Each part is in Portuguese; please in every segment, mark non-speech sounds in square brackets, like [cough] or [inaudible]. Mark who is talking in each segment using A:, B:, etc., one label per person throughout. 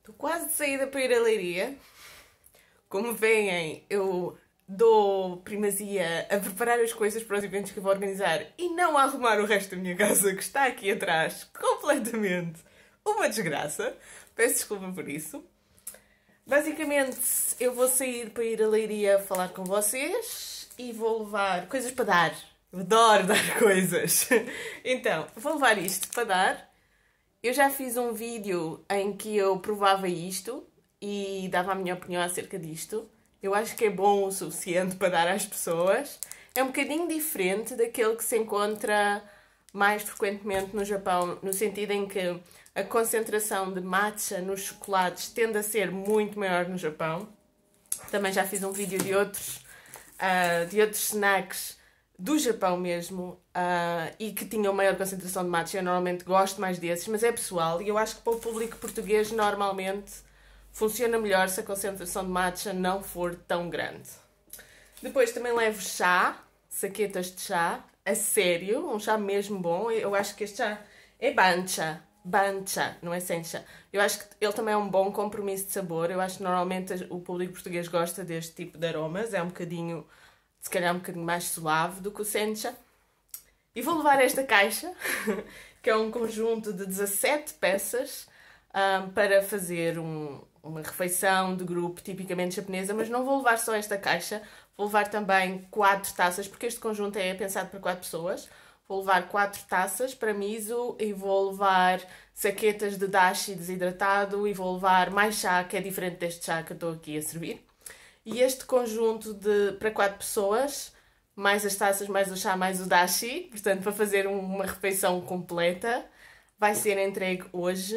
A: Estou quase de saída para ir à leiria. Como veem, eu dou primazia a preparar as coisas para os eventos que vou organizar e não a arrumar o resto da minha casa que está aqui atrás completamente uma desgraça. Peço desculpa por isso. Basicamente, eu vou sair para ir à leiria falar com vocês e vou levar coisas para dar. adoro [laughs] dar coisas. Então, vou levar isto para dar eu já fiz um vídeo em que eu provava isto e dava a minha opinião acerca disto. Eu acho que é bom o suficiente [laughs] para dar às pessoas. É um bocadinho diferente daquele que se encontra mais frequentemente no Japão, no sentido em que a concentração de matcha nos chocolates tende a ser muito maior no Japão. Também já fiz um vídeo de outros, uh, de outros snacks do Japão mesmo uh, e que tinham maior concentração de matcha. Eu normalmente gosto mais desses, mas é pessoal e eu acho que para o público português normalmente funciona melhor se a concentração de matcha não for tão grande. Depois também levo chá, saquetas de chá, a sério, um chá mesmo bom. Eu acho que este chá é bancha, bancha, não é sencha. Eu acho que ele também é um bom compromisso de sabor. Eu acho que normalmente o público português gosta deste tipo de aromas, é um bocadinho se calhar um bocadinho mais suave do que o Sencha. E vou levar esta caixa, [laughs] que é um conjunto de 17 peças, um, para fazer um, uma refeição de grupo tipicamente japonesa, mas não vou levar só esta caixa, vou levar também quatro taças, porque este conjunto é pensado para quatro pessoas. Vou levar quatro taças para miso e vou levar saquetas de dashi desidratado e vou levar mais chá, que é diferente deste chá que eu estou aqui a servir. E este conjunto de para quatro pessoas, mais as taças, mais o chá, mais o dashi, portanto, para fazer uma refeição completa, vai ser entregue hoje,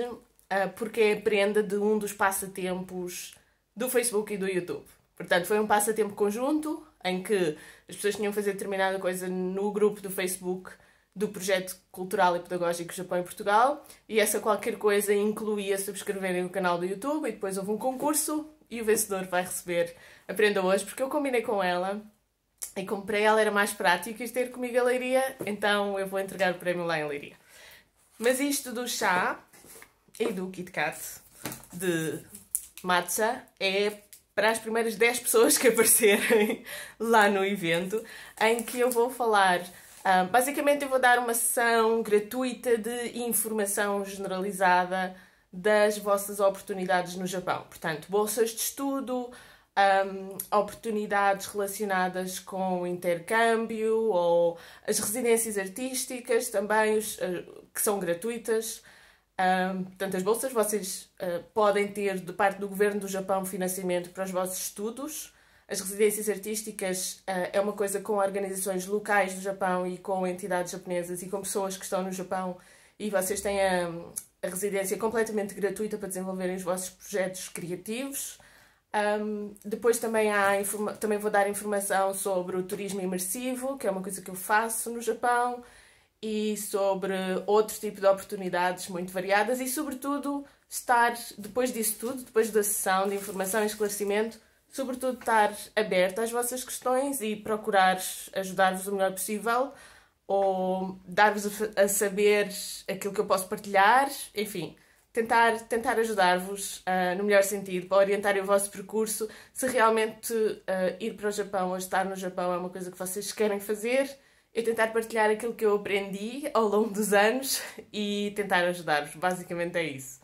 A: ah, porque é a prenda de um dos passatempos do Facebook e do YouTube. Portanto, foi um passatempo conjunto em que as pessoas tinham que fazer determinada coisa no grupo do Facebook do projeto cultural e pedagógico Japão e Portugal, e essa qualquer coisa incluía subscreverem o canal do YouTube e depois houve um concurso e o vencedor vai receber Aprenda Hoje, porque eu combinei com ela e comprei ela era mais prático ter comigo a Leiria, então eu vou entregar o prémio lá em Leiria. Mas isto do chá e do Kit Kat de matcha é para as primeiras 10 pessoas que [laughs] aparecerem lá no evento, em que eu vou falar um, basicamente, eu vou dar uma sessão gratuita de informação generalizada das vossas oportunidades no Japão. Portanto, bolsas de estudo, um, oportunidades relacionadas com intercâmbio ou as residências artísticas também, os, uh, que são gratuitas. Um, portanto, as bolsas vocês uh, podem ter de parte do governo do Japão financiamento para os vossos estudos as residências artísticas uh, é uma coisa com organizações locais do Japão e com entidades japonesas e com pessoas que estão no Japão e vocês têm a, a residência completamente gratuita para desenvolverem os vossos projetos criativos. Um, depois também, há também vou dar informação sobre o turismo imersivo, que é uma coisa que eu faço no Japão, e sobre outro tipo de oportunidades muito variadas e, sobretudo, estar depois disso tudo, depois da sessão de informação e esclarecimento, sobretudo estar aberto às vossas questões e procurar ajudar-vos o melhor possível ou dar-vos a, saber aquilo que eu posso partilhar, enfim, tentar, tentar ajudar-vos uh, no melhor sentido para orientar o vosso percurso. Se realmente uh, ir para o Japão ou estar no Japão é uma coisa que vocês querem fazer, eu é tentar partilhar aquilo que eu aprendi ao longo dos anos [laughs] e tentar ajudar-vos. Basicamente é isso.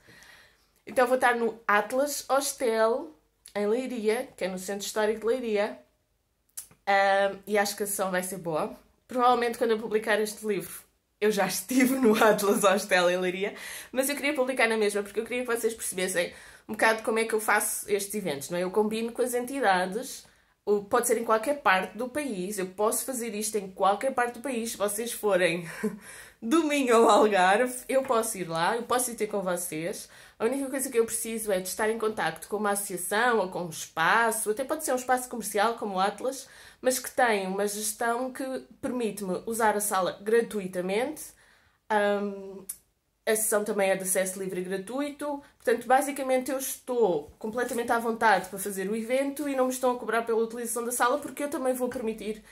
A: Então vou estar no Atlas Hostel em Leiria, que é no Centro Histórico de Leiria, um, e acho que a sessão vai ser boa. Provavelmente quando eu publicar este livro eu já [laughs] estive no Atlas Hostel em Leiria, mas eu queria publicar na mesma porque eu queria que vocês percebessem um bocado como é que eu faço estes eventos, não é? Eu combino com as entidades pode ser em qualquer parte do país, eu posso fazer isto em qualquer parte do país, se vocês forem [laughs] do Minho ao Algarve, eu posso ir lá, eu posso ir ter com vocês. A única coisa que eu preciso é de estar em contato com uma associação ou com um espaço, até pode ser um espaço comercial como o Atlas, mas que tem uma gestão que permite-me usar a sala gratuitamente um, a sessão também é de acesso livre e gratuito, portanto, basicamente eu estou completamente à vontade para fazer o evento e não me estão a cobrar pela utilização da sala porque eu também vou permitir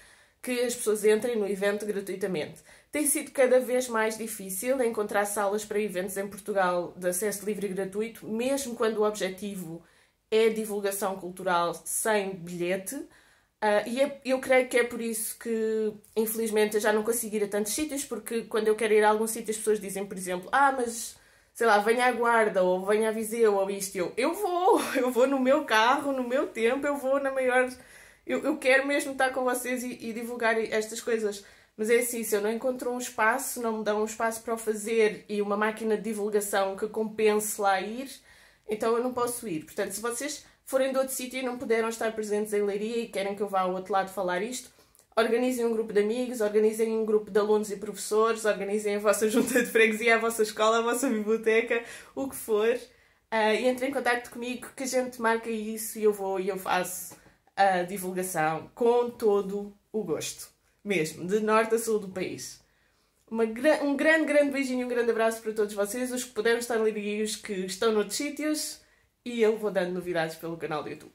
A: que as pessoas entrem no evento gratuitamente. Tem sido cada vez mais difícil encontrar salas para eventos em Portugal de acesso livre e gratuito, mesmo quando o objetivo é divulgação cultural sem bilhete. Uh, e é, eu creio que é por isso que, infelizmente, eu já não consigo ir a tantos sítios, porque quando eu quero ir a algum sítio as pessoas dizem, por exemplo, ah, mas sei lá, venha à Guarda ou venha à Viseu ou isto. Eu, eu vou, [laughs] eu vou no meu carro, no meu tempo, eu vou na maior. Eu, eu quero mesmo estar com vocês e, e divulgar estas coisas. Mas é assim, se eu não encontro um espaço, não me dão um espaço para o fazer e uma máquina de divulgação que compense lá ir, então eu não posso ir. Portanto, se vocês forem de outro sítio e não puderam estar presentes em Leiria e querem que eu vá ao outro lado falar isto, organizem um grupo de amigos, organizem um grupo de alunos e professores, organizem a vossa [laughs] junta de freguesia, a vossa escola, a vossa biblioteca, o que for. Uh, e entrem em contato comigo que a gente marca isso e eu vou e eu faço a divulgação com todo o gosto, mesmo, de norte a sul do país. Uma, um grande, grande beijinho, um grande abraço para todos vocês, os que puderam estar em Leiria e os que estão noutros sítios e eu vou dando novidades pelo canal do YouTube.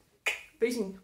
A: Beijinho!